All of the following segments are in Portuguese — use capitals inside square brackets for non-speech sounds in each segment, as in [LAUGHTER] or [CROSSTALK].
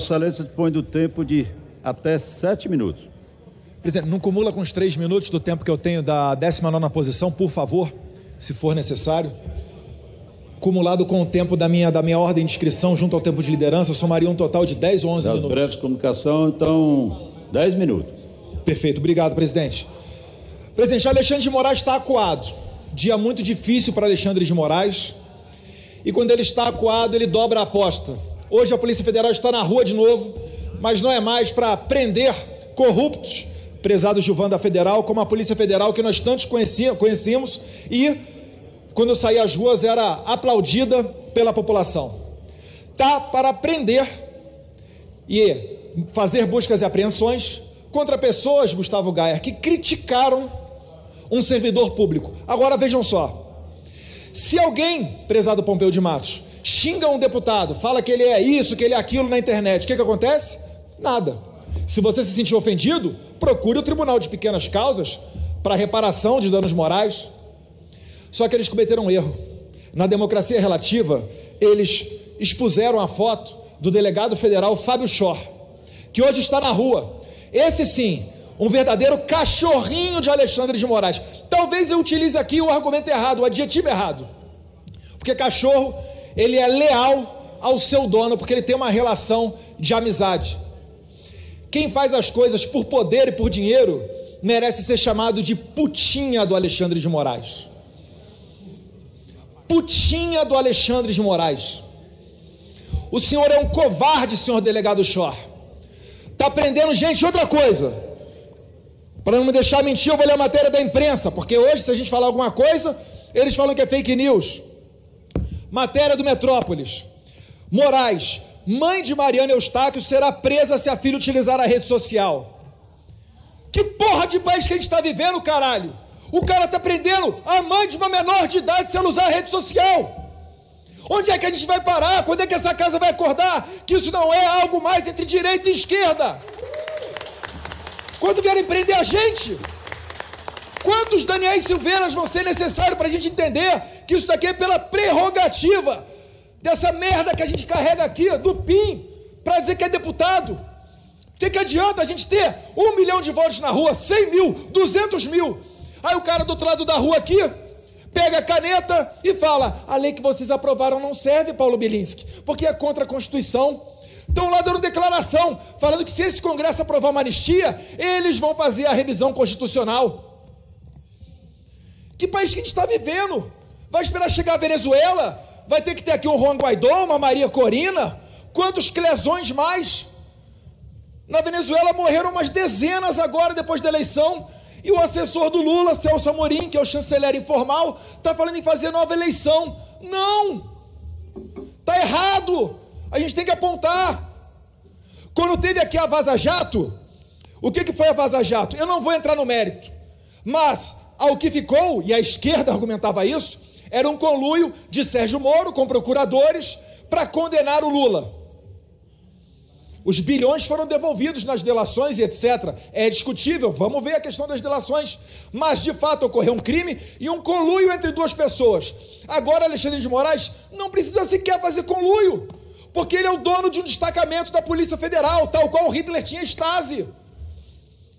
Vossa Excelência dispõe do tempo de até sete minutos. Presidente, não cumula com os três minutos do tempo que eu tenho da 19 posição, por favor, se for necessário. Cumulado com o tempo da minha, da minha ordem de inscrição junto ao tempo de liderança, somaria um total de 10 ou 11 das minutos. Breves comunicação, então, 10 minutos. Perfeito, obrigado, presidente. Presidente, Alexandre de Moraes está acuado. Dia muito difícil para Alexandre de Moraes. E quando ele está acuado, ele dobra a aposta Hoje a Polícia Federal está na rua de novo, mas não é mais para prender corruptos, prezado da Federal, como a Polícia Federal que nós tantos conhecíamos e quando eu saía às ruas era aplaudida pela população. Tá para prender e fazer buscas e apreensões contra pessoas, Gustavo Gaia, que criticaram um servidor público. Agora vejam só. Se alguém, prezado Pompeu de Matos, xinga um deputado, fala que ele é isso, que ele é aquilo na internet, o que, que acontece? Nada. Se você se sentir ofendido, procure o Tribunal de Pequenas Causas para reparação de danos morais. Só que eles cometeram um erro. Na democracia relativa, eles expuseram a foto do delegado federal Fábio Schor, que hoje está na rua. Esse sim, um verdadeiro cachorrinho de Alexandre de Moraes. Talvez eu utilize aqui o argumento errado, o adjetivo errado. Porque cachorro ele é leal ao seu dono, porque ele tem uma relação de amizade. Quem faz as coisas por poder e por dinheiro merece ser chamado de putinha do Alexandre de Moraes. Putinha do Alexandre de Moraes. O senhor é um covarde, senhor delegado Chor. Tá prendendo gente, outra coisa. Para não me deixar mentir, eu vou ler a matéria da imprensa, porque hoje, se a gente falar alguma coisa, eles falam que é fake news. Matéria do Metrópolis. Moraes, mãe de Mariana Eustáquio será presa se a filha utilizar a rede social. Que porra de país que a gente está vivendo, caralho? O cara tá prendendo a mãe de uma menor de idade se ela usar a rede social. Onde é que a gente vai parar? Quando é que essa casa vai acordar que isso não é algo mais entre direita e esquerda? Quando vierem prender a gente? Quantos Daniel Silveiras vão ser necessários para a gente entender que isso daqui é pela prerrogativa dessa merda que a gente carrega aqui, do PIN, para dizer que é deputado. O que, que adianta a gente ter um milhão de votos na rua, cem mil, duzentos mil? Aí o cara do outro lado da rua aqui pega a caneta e fala: a lei que vocês aprovaram não serve, Paulo Bilinski, porque é contra a Constituição. Estão lá dando declaração, falando que se esse Congresso aprovar uma anistia, eles vão fazer a revisão constitucional. Que país que a gente está vivendo? Vai esperar chegar a Venezuela? Vai ter que ter aqui um Juan Guaidó, uma Maria Corina? Quantos lesões mais? Na Venezuela morreram umas dezenas agora depois da eleição. E o assessor do Lula, Celso Amorim, que é o chanceler informal, está falando em fazer nova eleição. Não! Está errado! A gente tem que apontar. Quando teve aqui a Vaza Jato, o que, que foi a Vaza Jato? Eu não vou entrar no mérito. Mas, ao que ficou, e a esquerda argumentava isso, era um conluio de Sérgio Moro com procuradores para condenar o Lula. Os bilhões foram devolvidos nas delações e etc. É discutível, vamos ver a questão das delações. Mas de fato ocorreu um crime e um conluio entre duas pessoas. Agora Alexandre de Moraes não precisa sequer fazer conluio, porque ele é o dono de um destacamento da Polícia Federal, tal qual Hitler tinha Stasi.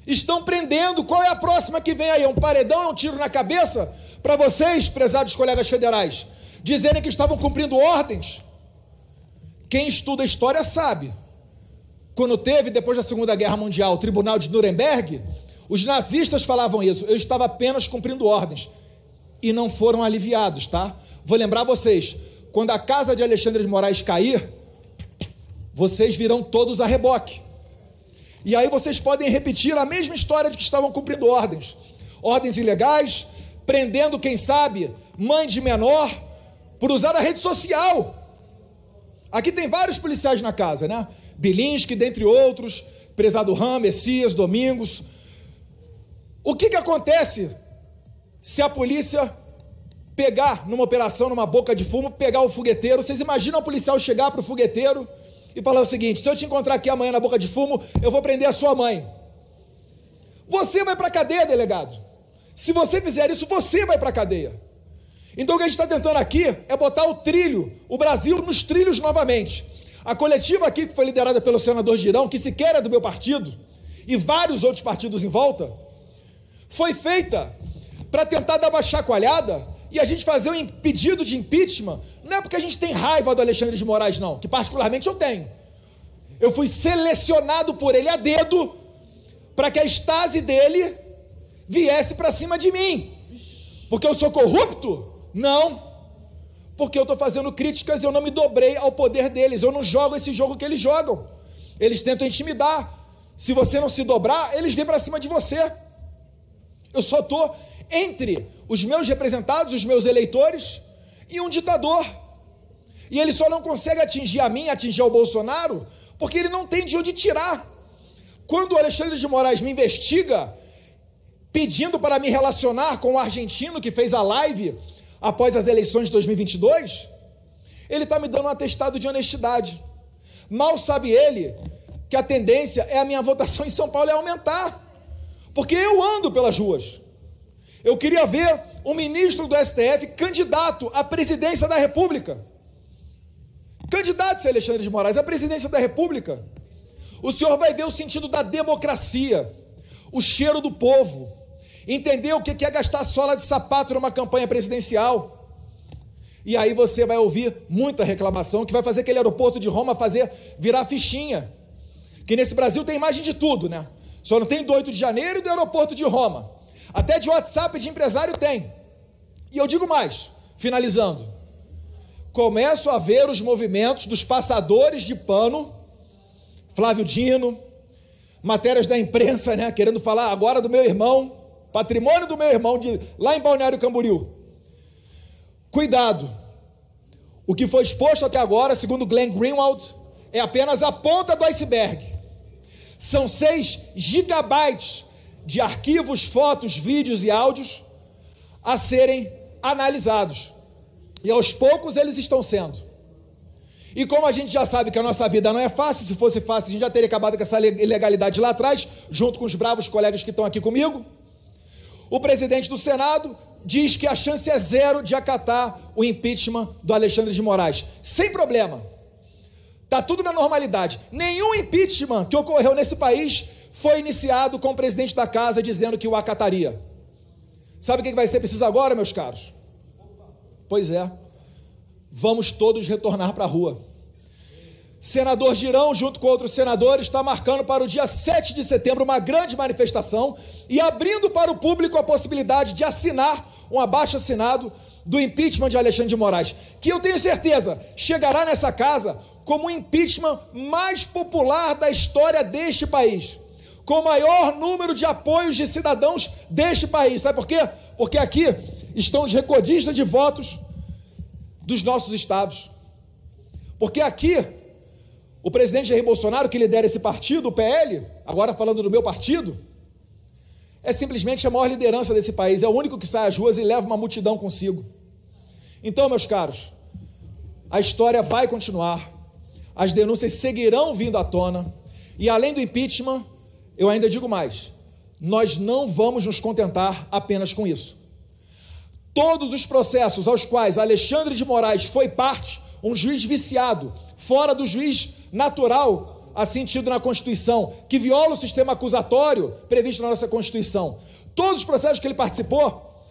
Estão prendendo. Qual é a próxima que vem aí? É um paredão, é um tiro na cabeça? Para vocês, prezados colegas federais, dizerem que estavam cumprindo ordens. Quem estuda história sabe. Quando teve, depois da Segunda Guerra Mundial, o Tribunal de Nuremberg, os nazistas falavam isso. Eu estava apenas cumprindo ordens. E não foram aliviados, tá? Vou lembrar vocês: quando a casa de Alexandre de Moraes cair, vocês virão todos a reboque. E aí vocês podem repetir a mesma história de que estavam cumprindo ordens. Ordens ilegais, prendendo, quem sabe, mãe de menor, por usar a rede social. Aqui tem vários policiais na casa, né? Bilinski, dentre outros, Prezado Ram, Messias, Domingos. O que, que acontece se a polícia pegar numa operação, numa boca de fumo, pegar o fogueteiro? Vocês imaginam o policial chegar para o fogueteiro e falar o seguinte: se eu te encontrar aqui amanhã na boca de fumo, eu vou prender a sua mãe. Você vai para a cadeia, delegado. Se você fizer isso, você vai para a cadeia. Então o que a gente está tentando aqui é botar o trilho, o Brasil nos trilhos novamente. A coletiva aqui, que foi liderada pelo senador Girão, que sequer é do meu partido, e vários outros partidos em volta, foi feita para tentar dar uma chacoalhada e a gente fazer um pedido de impeachment, não é porque a gente tem raiva do Alexandre de Moraes, não, que particularmente eu tenho. Eu fui selecionado por ele a dedo para que a estase dele viesse para cima de mim. Porque eu sou corrupto? Não. Porque eu estou fazendo críticas e eu não me dobrei ao poder deles. Eu não jogo esse jogo que eles jogam. Eles tentam intimidar. Se você não se dobrar, eles vêm para cima de você. Eu só estou entre os meus representados, os meus eleitores, e um ditador. E ele só não consegue atingir a mim, atingir o Bolsonaro, porque ele não tem de onde tirar. Quando o Alexandre de Moraes me investiga, pedindo para me relacionar com o argentino que fez a live após as eleições de 2022, ele está me dando um atestado de honestidade. Mal sabe ele que a tendência é a minha votação em São Paulo é aumentar, porque eu ando pelas ruas. Eu queria ver um ministro do STF candidato à presidência da República. Candidato-se Alexandre de Moraes à presidência da República. O senhor vai ver o sentido da democracia, o cheiro do povo, entender o que é gastar sola de sapato numa campanha presidencial. E aí você vai ouvir muita reclamação que vai fazer aquele aeroporto de Roma fazer virar fichinha. Que nesse Brasil tem imagem de tudo, né? Só não tem do 8 de janeiro e do aeroporto de Roma. Até de WhatsApp de empresário tem. E eu digo mais, finalizando. Começo a ver os movimentos dos passadores de pano, Flávio Dino, matérias da imprensa, né? Querendo falar agora do meu irmão, patrimônio do meu irmão, de, lá em Balneário Camboriú. Cuidado. O que foi exposto até agora, segundo Glenn Greenwald, é apenas a ponta do iceberg. São 6 gigabytes de arquivos, fotos, vídeos e áudios a serem analisados. E aos poucos eles estão sendo. E como a gente já sabe que a nossa vida não é fácil, se fosse fácil a gente já teria acabado com essa ilegalidade lá atrás, junto com os bravos colegas que estão aqui comigo. O presidente do Senado diz que a chance é zero de acatar o impeachment do Alexandre de Moraes. Sem problema. Está tudo na normalidade. Nenhum impeachment que ocorreu nesse país foi iniciado com o presidente da casa dizendo que o acataria. Sabe o que vai ser preciso agora, meus caros? Pois é, vamos todos retornar para a rua. Senador Girão, junto com outros senadores, está marcando para o dia 7 de setembro uma grande manifestação e abrindo para o público a possibilidade de assinar um abaixo assinado do impeachment de Alexandre de Moraes, que eu tenho certeza chegará nessa casa como o impeachment mais popular da história deste país com o maior número de apoios de cidadãos deste país. Sabe por quê? Porque aqui estão os recordistas de votos dos nossos estados. Porque aqui o presidente Jair Bolsonaro, que lidera esse partido, o PL, agora falando do meu partido, é simplesmente a maior liderança desse país, é o único que sai às ruas e leva uma multidão consigo. Então, meus caros, a história vai continuar, as denúncias seguirão vindo à tona, e além do impeachment, eu ainda digo mais: nós não vamos nos contentar apenas com isso. Todos os processos aos quais Alexandre de Moraes foi parte, um juiz viciado, fora do juiz natural, assim tido na Constituição, que viola o sistema acusatório previsto na nossa Constituição, todos os processos que ele participou,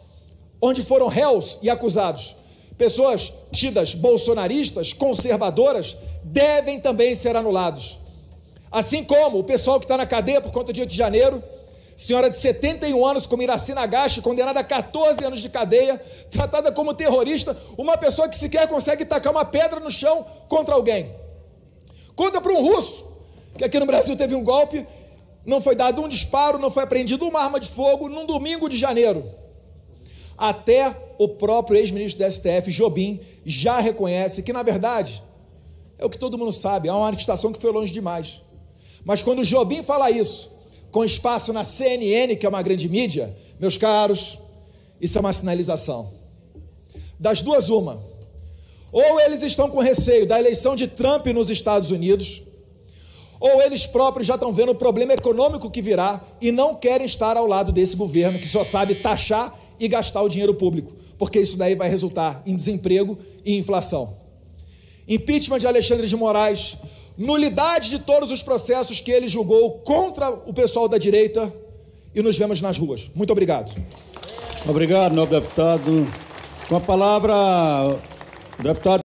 onde foram réus e acusados, pessoas tidas bolsonaristas, conservadoras, devem também ser anulados. Assim como o pessoal que está na cadeia por conta do Rio de Janeiro, senhora de 71 anos, como Iraci Nagashi, condenada a 14 anos de cadeia, [LAUGHS] tratada como terrorista, uma pessoa que sequer consegue tacar uma pedra no chão contra alguém. Conta para um russo, que aqui no Brasil teve um golpe, não foi dado um disparo, não foi apreendido uma arma de fogo num domingo de janeiro. Até o próprio ex-ministro do STF, Jobim, já reconhece que, na verdade, é o que todo mundo sabe, é uma manifestação que foi longe demais. Mas quando o Jobim fala isso, com espaço na CNN, que é uma grande mídia, meus caros, isso é uma sinalização. Das duas, uma. Ou eles estão com receio da eleição de Trump nos Estados Unidos, ou eles próprios já estão vendo o problema econômico que virá e não querem estar ao lado desse governo que só sabe taxar e gastar o dinheiro público, porque isso daí vai resultar em desemprego e inflação. Impeachment de Alexandre de Moraes nulidade de todos os processos que ele julgou contra o pessoal da direita e nos vemos nas ruas. Muito obrigado. Obrigado, nobre deputado. Com a palavra, deputado.